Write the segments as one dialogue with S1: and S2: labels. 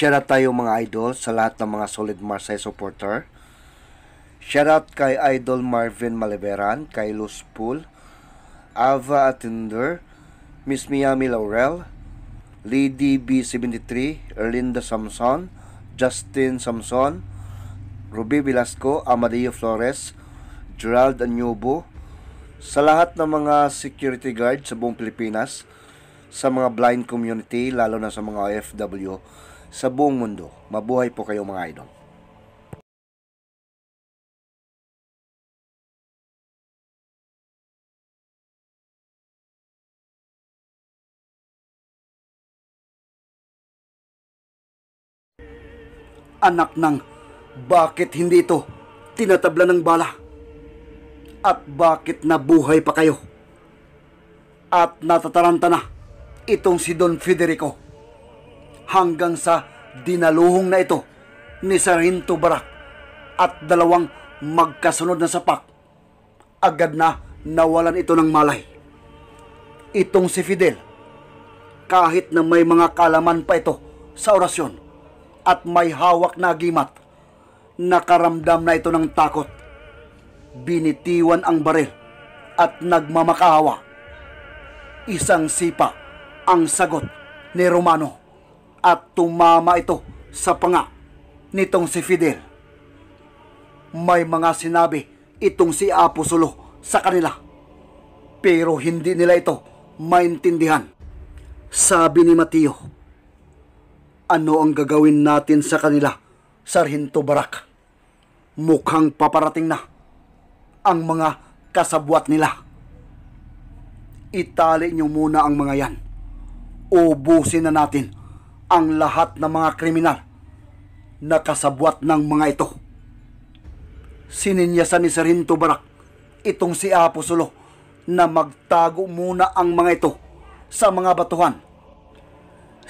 S1: Shout out tayo mga idol sa lahat ng mga solid Marsay supporter. Shout out kay Idol Marvin Maliberan, kay Luz Pool, Ava Atinder, Miss Miami Laurel, Lady B73, Erlinda Samson, Justin Samson, Ruby Velasco, Amadeo Flores, Gerald Anubo, sa lahat ng mga security guard sa buong Pilipinas, sa mga blind community, lalo na sa mga OFW sa buong mundo. Mabuhay po kayo mga idol. Anak ng bakit hindi ito tinatabla ng bala? At bakit nabuhay pa kayo? At natataranta na? itong si Don Federico hanggang sa dinaluhong na ito ni Sarinto Barak at dalawang magkasunod na sapak. Agad na nawalan ito ng malay. Itong si Fidel, kahit na may mga kalaman pa ito sa orasyon at may hawak na gimat, nakaramdam na ito ng takot. Binitiwan ang baril at nagmamakaawa. Isang sipa ang sagot ni Romano at tumama ito sa panga nitong si Fidel. May mga sinabi itong si Apostolo sa kanila pero hindi nila ito maintindihan. Sabi ni Mateo, ano ang gagawin natin sa kanila, Sarhinto Barak? Mukhang paparating na ang mga kasabwat nila. Itali nyo muna ang mga yan ubusin na natin ang lahat ng mga kriminal na kasabwat ng mga ito. Sininyasan ni Serinto Barak itong si Apostolo na magtago muna ang mga ito sa mga batuhan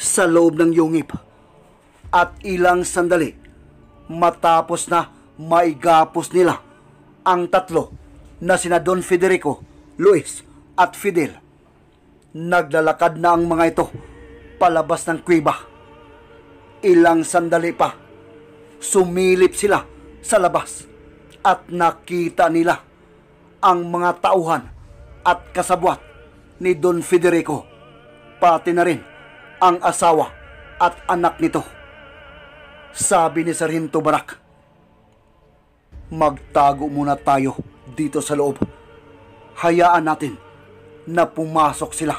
S1: sa loob ng yungip at ilang sandali matapos na maigapos nila ang tatlo na sina Don Federico, Luis at Fidel Naglalakad na ang mga ito palabas ng kuiba. Ilang sandali pa, sumilip sila sa labas at nakita nila ang mga tauhan at kasabwat ni Don Federico, pati na rin ang asawa at anak nito. Sabi ni Sarhinto Barak, Magtago muna tayo dito sa loob. Hayaan natin na pumasok sila.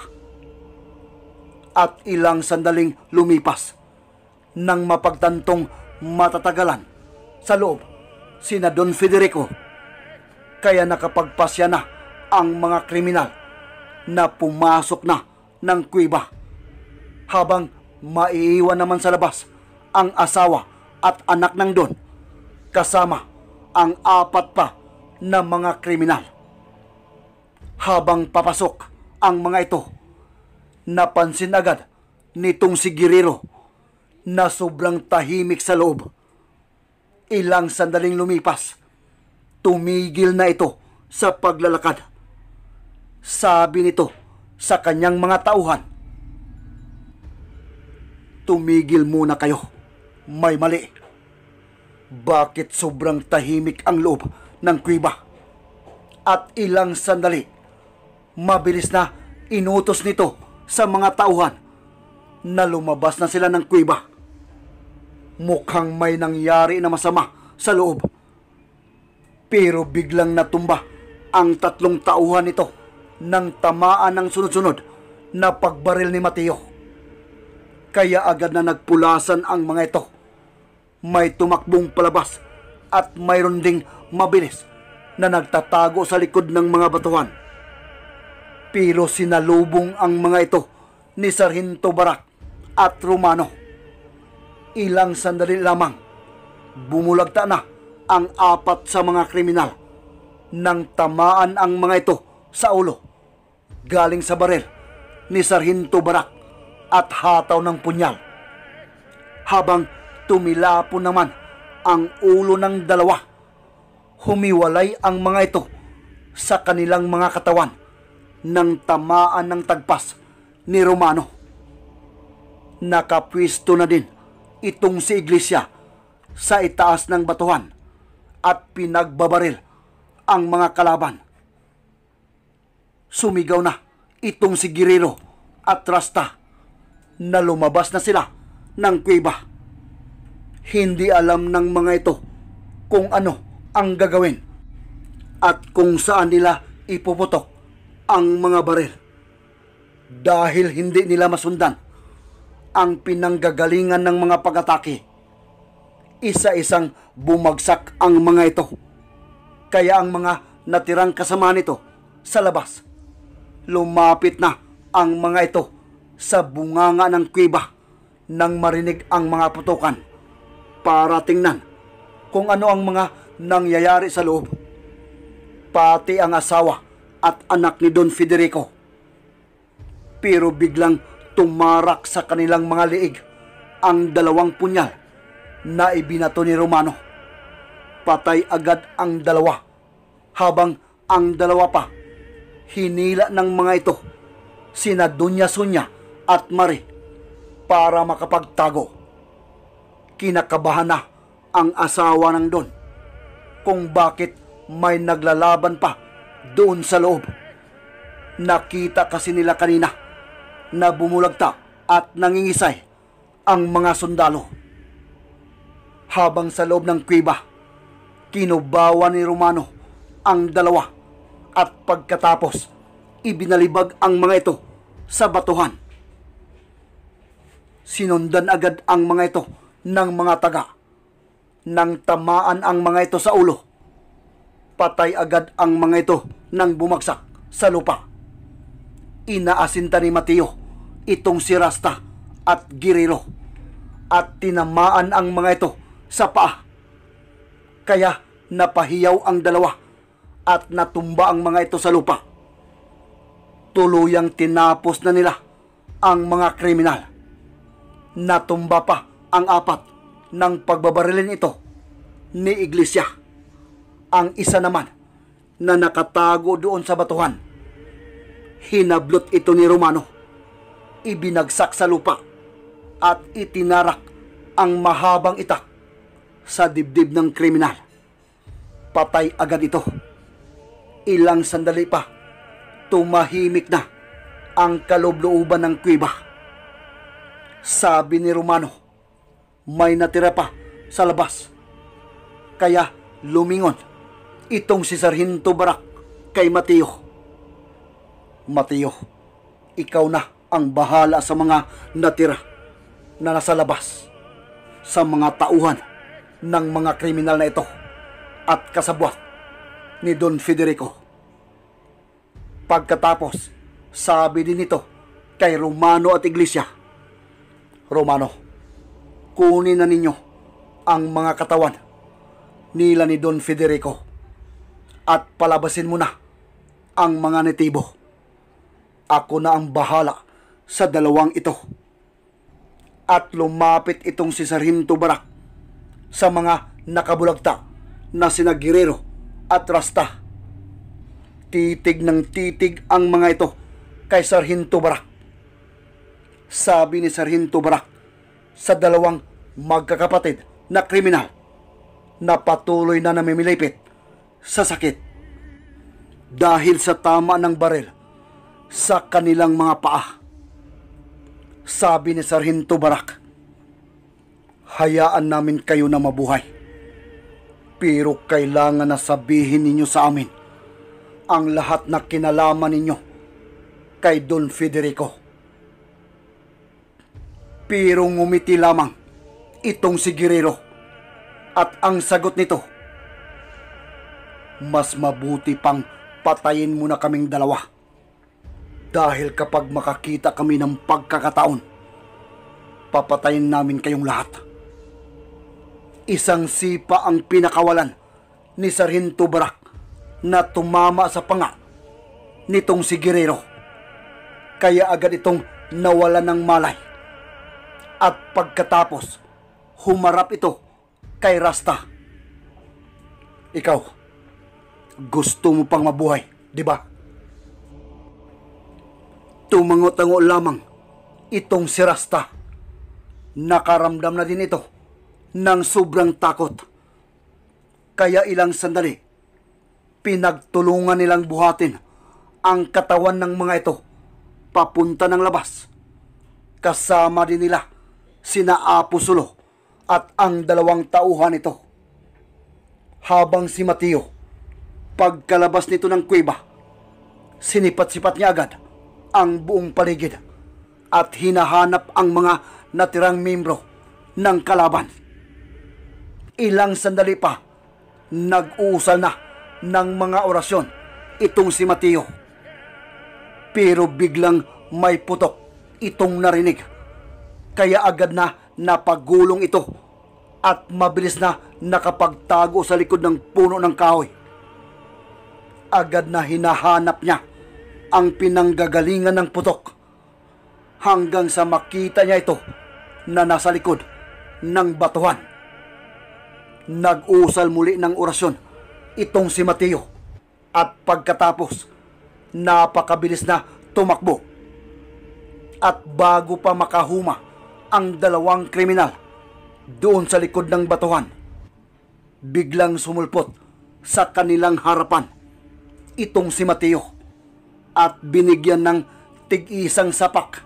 S1: At ilang sandaling lumipas nang mapagtantong matatagalan sa loob sina Don Federico. Kaya nakapagpasya na ang mga kriminal na pumasok na ng kuiba habang maiiwan naman sa labas ang asawa at anak ng Don kasama ang apat pa na mga kriminal habang papasok ang mga ito. Napansin agad nitong si Guerrero na sobrang tahimik sa loob. Ilang sandaling lumipas, tumigil na ito sa paglalakad. Sabi nito sa kanyang mga tauhan, Tumigil muna kayo, may mali. Bakit sobrang tahimik ang loob ng kuiba? At ilang sandali, mabilis na inutos nito sa mga tauhan na lumabas na sila ng kuiba. Mukhang may nangyari na masama sa loob. Pero biglang natumba ang tatlong tauhan nito nang tamaan ng sunod-sunod na pagbaril ni Mateo. Kaya agad na nagpulasan ang mga ito. May tumakbong palabas at mayroon ding mabilis na nagtatago sa likod ng mga batuhan. Pero sinalubong ang mga ito ni Sarhinto Barak at Romano. Ilang sandali lamang, bumulagta na ang apat sa mga kriminal nang tamaan ang mga ito sa ulo galing sa baril ni Sarhinto Barak at hataw ng punyal. Habang tumilapo naman ang ulo ng dalawa, humiwalay ang mga ito sa kanilang mga katawan nang tamaan ng tagpas ni Romano. Nakapwisto na din itong si Iglesia sa itaas ng batuhan at pinagbabaril ang mga kalaban. Sumigaw na itong si Guerrero at Rasta na lumabas na sila ng kuiba. Hindi alam ng mga ito kung ano ang gagawin at kung saan nila ipuputok ang mga baril dahil hindi nila masundan ang pinanggagalingan ng mga pag-atake. Isa-isang bumagsak ang mga ito. Kaya ang mga natirang kasama nito sa labas, lumapit na ang mga ito sa bunganga ng kuiba nang marinig ang mga putukan para tingnan kung ano ang mga nangyayari sa loob. Pati ang asawa at anak ni Don Federico. Pero biglang tumarak sa kanilang mga liig ang dalawang punyal na ibinato ni Romano. Patay agad ang dalawa habang ang dalawa pa hinila ng mga ito sina Dunya Sunya at Mari para makapagtago. Kinakabahan na ang asawa ng Don kung bakit may naglalaban pa doon sa loob. Nakita kasi nila kanina na bumulagta at nangingisay ang mga sundalo. Habang sa loob ng kuiba, kinubawa ni Romano ang dalawa at pagkatapos ibinalibag ang mga ito sa batuhan. Sinundan agad ang mga ito ng mga taga nang tamaan ang mga ito sa ulo patay agad ang mga ito nang bumagsak sa lupa. Inaasinta ni Mateo itong si Rasta at Girilo at tinamaan ang mga ito sa paa. Kaya napahiyaw ang dalawa at natumba ang mga ito sa lupa. Tuluyang tinapos na nila ang mga kriminal. Natumba pa ang apat ng pagbabarilin ito ni Iglesia ang isa naman na nakatago doon sa batuhan. Hinablot ito ni Romano. Ibinagsak sa lupa at itinarak ang mahabang itak sa dibdib ng kriminal. Patay agad ito. Ilang sandali pa, tumahimik na ang kaloblooban ng kuiba. Sabi ni Romano, may natira pa sa labas. Kaya lumingon itong si Sarhinto Barak kay Mateo. Mateo, ikaw na ang bahala sa mga natira na nasa labas sa mga tauhan ng mga kriminal na ito at kasabwat ni Don Federico. Pagkatapos, sabi din nito kay Romano at Iglesia, Romano, kunin na ninyo ang mga katawan nila ni Don Federico at palabasin mo na ang mga netibo. Ako na ang bahala sa dalawang ito. At lumapit itong si Sarhinto Barak sa mga nakabulagta na sinagirero at rasta. Titig ng titig ang mga ito kay Sarhinto Barak. Sabi ni Sarhinto Barak sa dalawang magkakapatid na kriminal na patuloy na namimilipit sa sakit dahil sa tama ng baril sa kanilang mga paa. Sabi ni Sarhinto Barak, hayaan namin kayo na mabuhay. Pero kailangan na sabihin ninyo sa amin ang lahat na kinalaman ninyo kay Don Federico. Pero ngumiti lamang itong si Guerrero at ang sagot nito mas mabuti pang patayin mo na kaming dalawa. Dahil kapag makakita kami ng pagkakataon, papatayin namin kayong lahat. Isang sipa ang pinakawalan ni Sarhinto Barak na tumama sa panga nitong si Guerrero. Kaya agad itong nawala ng malay. At pagkatapos, humarap ito kay Rasta. Ikaw, gusto mo pang mabuhay, di ba? Tumango-tango lamang itong si Rasta. Nakaramdam na din ito ng sobrang takot. Kaya ilang sandali, pinagtulungan nilang buhatin ang katawan ng mga ito papunta ng labas. Kasama din nila sina Apo at ang dalawang tauhan ito. Habang si Mateo Pagkalabas nito ng kuweba, sinipat-sipat niya agad ang buong paligid at hinahanap ang mga natirang membro ng kalaban. Ilang sandali pa, nag-uusal na ng mga orasyon itong si Mateo. Pero biglang may putok itong narinig. Kaya agad na napagulong ito at mabilis na nakapagtago sa likod ng puno ng kahoy agad na hinahanap niya ang pinanggagalingan ng putok hanggang sa makita niya ito na nasa likod ng batuhan. Nag-usal muli ng orasyon itong si Mateo at pagkatapos napakabilis na tumakbo. At bago pa makahuma ang dalawang kriminal doon sa likod ng batuhan, biglang sumulpot sa kanilang harapan itong si Mateo at binigyan ng tig-isang sapak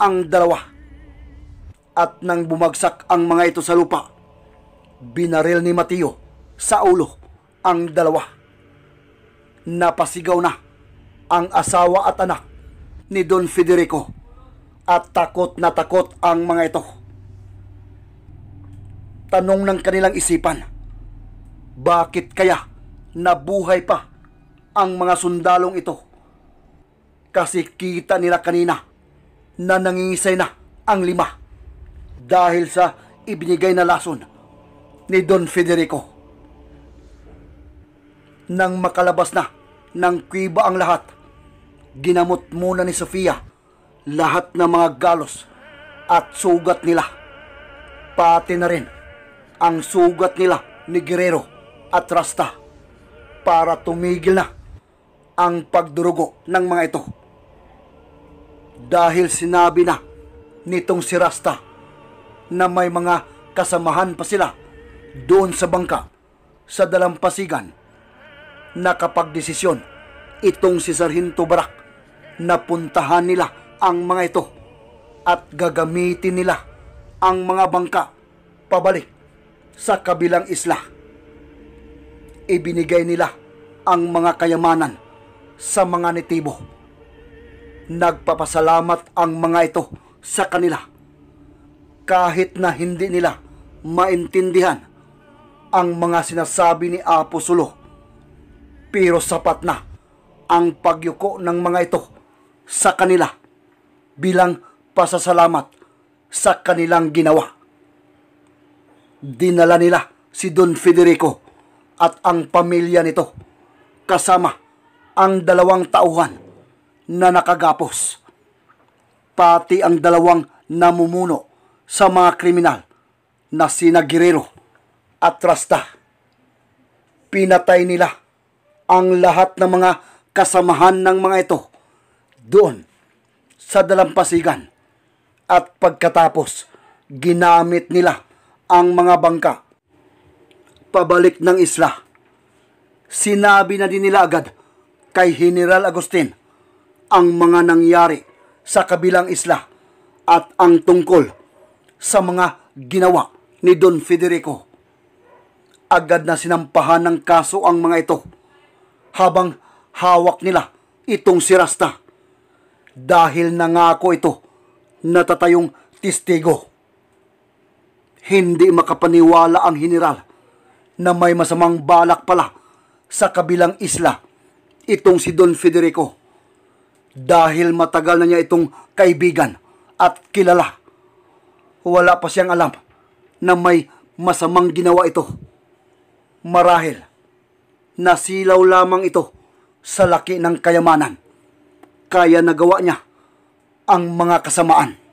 S1: ang dalawa. At nang bumagsak ang mga ito sa lupa, binaril ni Mateo sa ulo ang dalawa. Napasigaw na ang asawa at anak ni Don Federico at takot na takot ang mga ito. Tanong ng kanilang isipan, bakit kaya nabuhay pa ang mga sundalong ito. Kasi kita nila kanina na nangingisay na ang lima dahil sa ibinigay na lason ni Don Federico. Nang makalabas na ng kuiba ang lahat, ginamot muna ni Sofia lahat ng mga galos at sugat nila. Pati na rin ang sugat nila ni Guerrero at Rasta para tumigil na ang pagdurugo ng mga ito. Dahil sinabi na nitong si Rasta na may mga kasamahan pa sila doon sa bangka sa dalampasigan nakapagdesisyon itong si Sarhinto Barak na puntahan nila ang mga ito at gagamitin nila ang mga bangka pabalik sa kabilang isla. Ibinigay nila ang mga kayamanan sa mga nitibo. Nagpapasalamat ang mga ito sa kanila kahit na hindi nila maintindihan ang mga sinasabi ni Aposulo. Pero sapat na ang pagyuko ng mga ito sa kanila bilang pasasalamat sa kanilang ginawa. Dinala nila si Don Federico at ang pamilya nito kasama ang dalawang tauhan na nakagapos, pati ang dalawang namumuno sa mga kriminal na sina Guerrero at Rasta. Pinatay nila ang lahat ng mga kasamahan ng mga ito doon sa dalampasigan at pagkatapos ginamit nila ang mga bangka pabalik ng isla. Sinabi na din nila agad kay General Agustin ang mga nangyari sa kabilang isla at ang tungkol sa mga ginawa ni Don Federico. Agad na sinampahan ng kaso ang mga ito habang hawak nila itong si Rasta. Dahil nangako ito natatayong testigo. Hindi makapaniwala ang general na may masamang balak pala sa kabilang isla itong si Don Federico dahil matagal na niya itong kaibigan at kilala. Wala pa siyang alam na may masamang ginawa ito. Marahil, nasilaw lamang ito sa laki ng kayamanan. Kaya nagawa niya ang mga kasamaan.